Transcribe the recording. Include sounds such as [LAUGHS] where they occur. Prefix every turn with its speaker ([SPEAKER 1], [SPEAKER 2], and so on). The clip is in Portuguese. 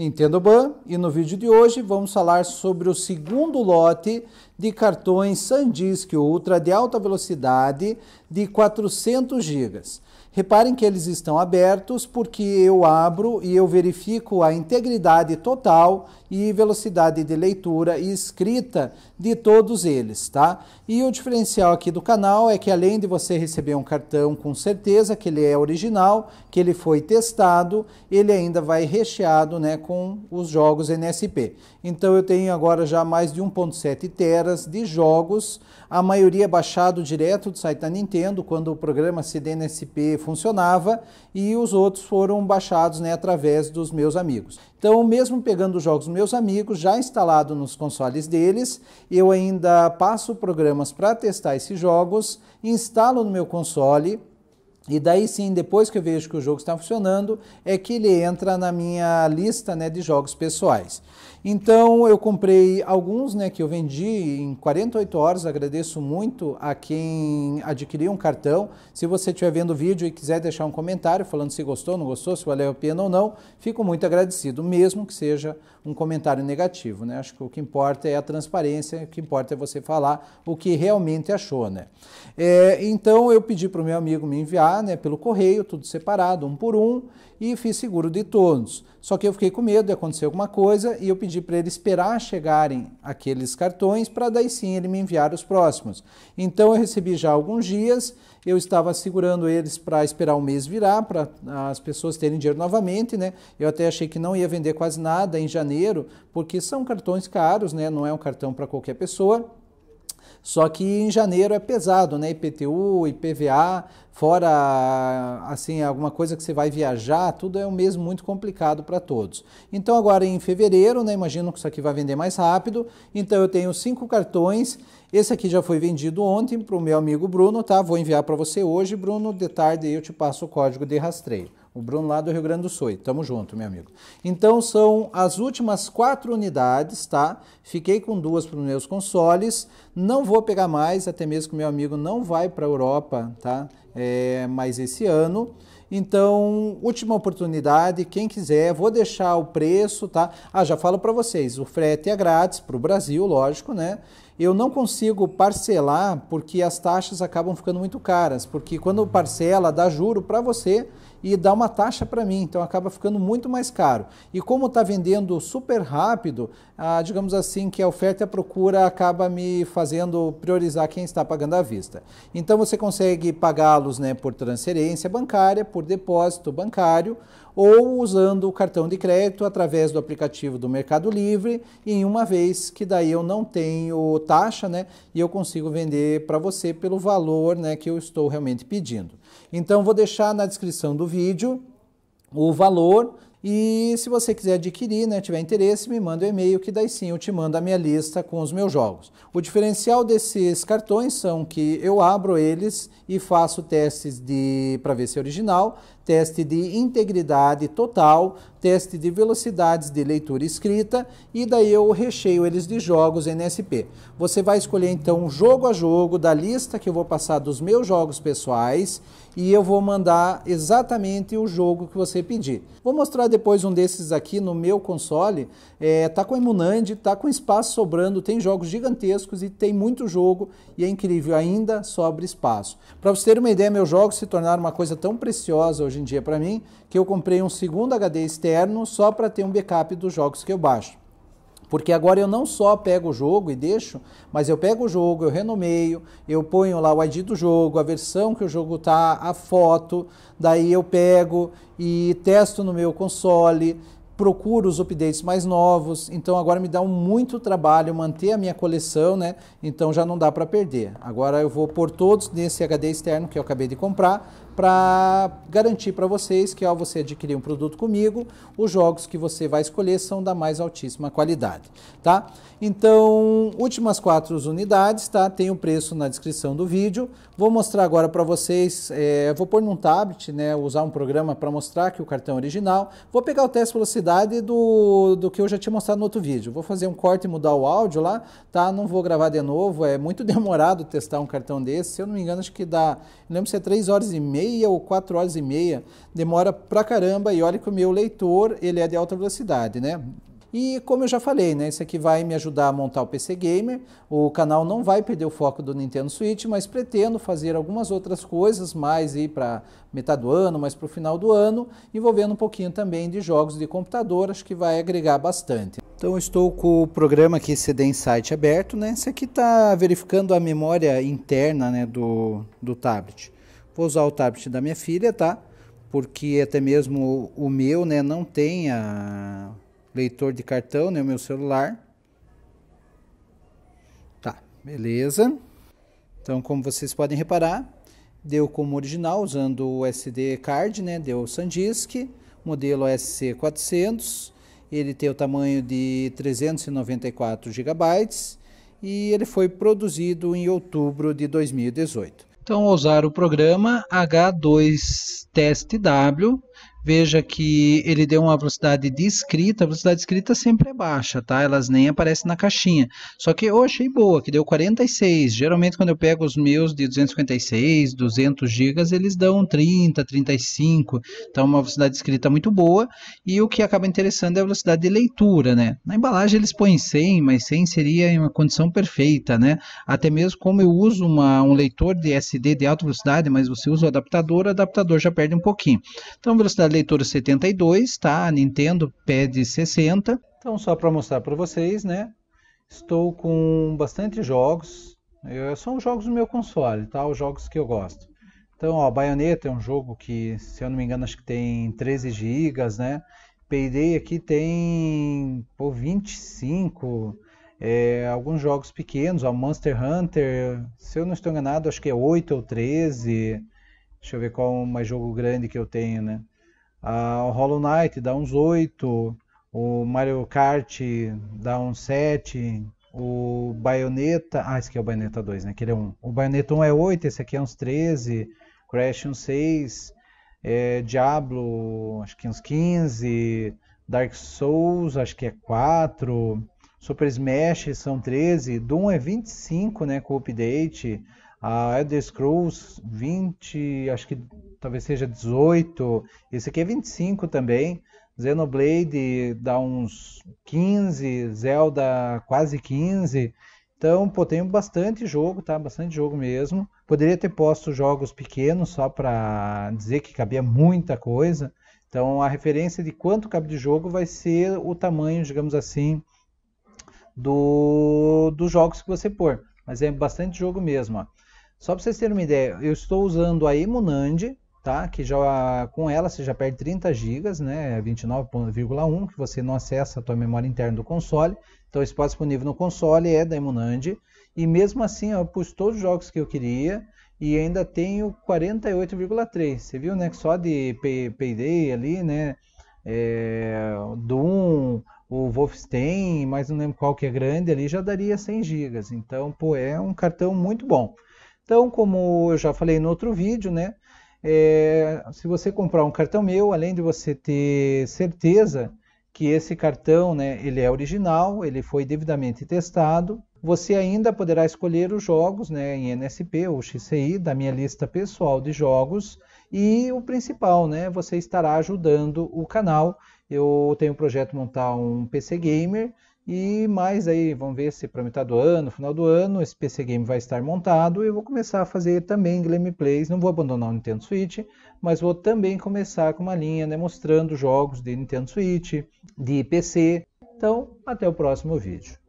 [SPEAKER 1] Nintendo Ban e no vídeo de hoje vamos falar sobre o segundo lote de cartões SanDisk Ultra de alta velocidade de 400 GB. Reparem que eles estão abertos porque eu abro e eu verifico a integridade total e velocidade de leitura e escrita de todos eles, tá? E o diferencial aqui do canal é que além de você receber um cartão com certeza que ele é original, que ele foi testado, ele ainda vai recheado, né, com os jogos NSP. Então eu tenho agora já mais de 1.7 teras de jogos, a maioria baixado direto do site da Nintendo quando o programa CDNSP funcionava e os outros foram baixados, né, através dos meus amigos. Então, mesmo pegando os jogos meus meus amigos, já instalado nos consoles deles. Eu ainda passo programas para testar esses jogos, instalo no meu console. E daí sim, depois que eu vejo que o jogo está funcionando, é que ele entra na minha lista né, de jogos pessoais. Então eu comprei alguns, né, que eu vendi em 48 horas. Agradeço muito a quem adquiriu um cartão. Se você estiver vendo o vídeo e quiser deixar um comentário falando se gostou, não gostou, se valeu a pena ou não, fico muito agradecido, mesmo que seja um comentário negativo, né? Acho que o que importa é a transparência, o que importa é você falar o que realmente achou, né? É, então eu pedi para o meu amigo me enviar, né, pelo correio, tudo separado, um por um, e fiz seguro de todos. Só que eu fiquei com medo de acontecer alguma coisa e eu pedi pedi para ele esperar chegarem aqueles cartões para daí sim ele me enviar os próximos. Então eu recebi já alguns dias, eu estava segurando eles para esperar o mês virar, para as pessoas terem dinheiro novamente, né? Eu até achei que não ia vender quase nada em janeiro, porque são cartões caros, né? Não é um cartão para qualquer pessoa. Só que em janeiro é pesado, né? IPTU, IPVA, fora assim alguma coisa que você vai viajar, tudo é o mesmo muito complicado para todos. Então agora em fevereiro, né, imagino que isso aqui vai vender mais rápido. Então eu tenho cinco cartões. Esse aqui já foi vendido ontem para o meu amigo Bruno, tá? Vou enviar para você hoje, Bruno. De tarde eu te passo o código de rastreio. O Bruno lá do Rio Grande do Sul. Tamo junto, meu amigo. Então são as últimas quatro unidades, tá? Fiquei com duas para os meus consoles. Não vou pegar mais, até mesmo que meu amigo não vai para a Europa, tá? É, mais esse ano. Então, última oportunidade, quem quiser, vou deixar o preço, tá? Ah, já falo para vocês, o frete é grátis para o Brasil, lógico, né? Eu não consigo parcelar porque as taxas acabam ficando muito caras, porque quando parcela dá juro para você e dá uma taxa para mim, então acaba ficando muito mais caro. E como está vendendo super rápido, ah, digamos assim que a oferta e a procura acaba me fazendo priorizar quem está pagando à vista. Então você consegue pagá-los né, por transferência bancária, por por depósito bancário ou usando o cartão de crédito através do aplicativo do Mercado Livre em uma vez que daí eu não tenho taxa, né? E eu consigo vender para você pelo valor, né, que eu estou realmente pedindo. Então vou deixar na descrição do vídeo o valor e se você quiser adquirir, né, tiver interesse, me manda o um e-mail que daí sim eu te mando a minha lista com os meus jogos. O diferencial desses cartões são que eu abro eles e faço testes de para ver se é original, teste de integridade total, teste de velocidades de leitura e escrita e daí eu recheio eles de jogos NSP. Você vai escolher então jogo a jogo da lista que eu vou passar dos meus jogos pessoais e eu vou mandar exatamente o jogo que você pedir. Vou mostrar depois um desses aqui no meu console, é, tá com Emunand, tá com espaço sobrando, tem jogos gigantescos e tem muito jogo e é incrível, ainda sobra espaço. Para você ter uma ideia, meus jogos se tornaram uma coisa tão preciosa hoje em dia para mim, que eu comprei um segundo HD externo só para ter um backup dos jogos que eu baixo. Porque agora eu não só pego o jogo e deixo, mas eu pego o jogo, eu renomeio, eu ponho lá o ID do jogo, a versão que o jogo tá, a foto, daí eu pego e testo no meu console, procuro os updates mais novos. Então agora me dá muito trabalho manter a minha coleção, né? Então já não dá para perder. Agora eu vou pôr todos nesse HD externo que eu acabei de comprar para garantir para vocês que ao você adquirir um produto comigo, os jogos que você vai escolher são da mais altíssima qualidade, tá? Então, últimas quatro unidades, tá? Tem o preço na descrição do vídeo. Vou mostrar agora para vocês, é, vou pôr num tablet, né? Usar um programa para mostrar que o cartão original. Vou pegar o teste de velocidade do, do que eu já tinha mostrado no outro vídeo. Vou fazer um corte e mudar o áudio lá, tá? Não vou gravar de novo, é muito [LAUGHS] demorado testar um cartão desse. Se eu não me engano, acho que dá, lembro se é 3 horas e meia meia ou quatro horas e meia. Demora pra caramba e olha que o meu leitor ele é de alta velocidade, né? E como eu já falei, né, isso aqui vai me ajudar a montar o PC Gamer. O canal não vai perder o foco do Nintendo Switch, mas pretendo fazer algumas outras coisas mais aí para metade do ano, mais para o final do ano, envolvendo um pouquinho também de jogos de computador, acho que vai agregar bastante. Então estou com o programa aqui CD Insight aberto, né? Esse aqui está verificando a memória interna né, do, do tablet vou usar o tablet da minha filha, tá? Porque até mesmo o, meu, né, não tem a leitor de cartão, né, o meu celular. Tá, beleza. Então, como vocês podem reparar, deu como original, usando o SD card, né, deu o SanDisk, modelo SC400, ele tem o tamanho de 394 GB e ele foi produzido em outubro de 2018. Então, usar o programa H2TestW veja que ele deu uma velocidade de escrita, a velocidade escrita sempre é baixa, tá? Elas nem aparecem na caixinha. Só que eu achei boa, que deu 46. Geralmente quando eu pego os meus de 256, 200 gigas, eles dão 30, 35. Então é uma velocidade escrita muito boa. E o que acaba interessando é a velocidade de leitura, né? Na embalagem eles põem 100, mas 100 seria em uma condição perfeita, né? Até mesmo como eu uso uma, um leitor de SD de alta velocidade, mas você usa o adaptador, o adaptador já perde um pouquinho. Então velocidade leitura 72, tá? A Nintendo pede 60. Então, só para mostrar para vocês, né? Estou com bastante jogos. Eu, são jogos do meu console, tá? Os jogos que eu gosto. Então, ó, Bayonetta é um jogo que, se eu não me engano, acho que tem 13 GB, né? Payday aqui tem pô, 25 é, alguns jogos pequenos, ó, Monster Hunter, se eu não estou enganado, acho que é 8 ou 13. Deixa eu ver qual mais jogo grande que eu tenho, né? Ah, o Hollow Knight dá uns 8, o Mario Kart dá uns 7, o Bayonetta, ah, esse aqui é o Bayonetta 2, né? Que ele é 1. O Bayonetta 1 é 8, esse aqui é uns 13, Crash uns 6, é, Diablo, acho que uns 15, Dark Souls, acho que é 4, Super Smash são 13, Doom é 25, né, com o update, a ah, Elder Scrolls 20, acho que talvez seja 18, esse aqui é 25 também. Xenoblade dá uns 15, Zelda quase 15. Então, pô, tem bastante jogo, tá? Bastante jogo mesmo. Poderia ter posto jogos pequenos só para dizer que cabia muita coisa. Então, a referência de quanto cabe de jogo vai ser o tamanho, digamos assim, do, dos jogos que você pôr. Mas é bastante jogo mesmo, ó. Só para vocês terem uma ideia, eu estou usando a Emunand, tá? Que já com ela você já perde 30 GB, né? 29,1 é que você não acessa a tua memória interna do console. Então o espaço disponível no console é da Emunand e mesmo assim eu pus todos os jogos que eu queria e ainda tenho 48,3. Você viu, né? Que só de Payday ali, né? É, Doom, o Wolfenstein, mas não lembro qual que é grande ali, já daria 100 GB. Então, pô, é um cartão muito bom. Então, como eu já falei no outro vídeo, né? É, se você comprar um cartão meu, além de você ter certeza que esse cartão né, ele é original, ele foi devidamente testado, você ainda poderá escolher os jogos né, em NSP ou XCI da minha lista pessoal de jogos e o principal, né, você estará ajudando o canal. Eu tenho o projeto montar um PC Gamer e mais aí, vamos ver se para metade do ano, final do ano, esse PC Game vai estar montado. E eu vou começar a fazer também gameplays. Não vou abandonar o Nintendo Switch, mas vou também começar com uma linha né, mostrando jogos de Nintendo Switch, de PC. Então, até o próximo vídeo.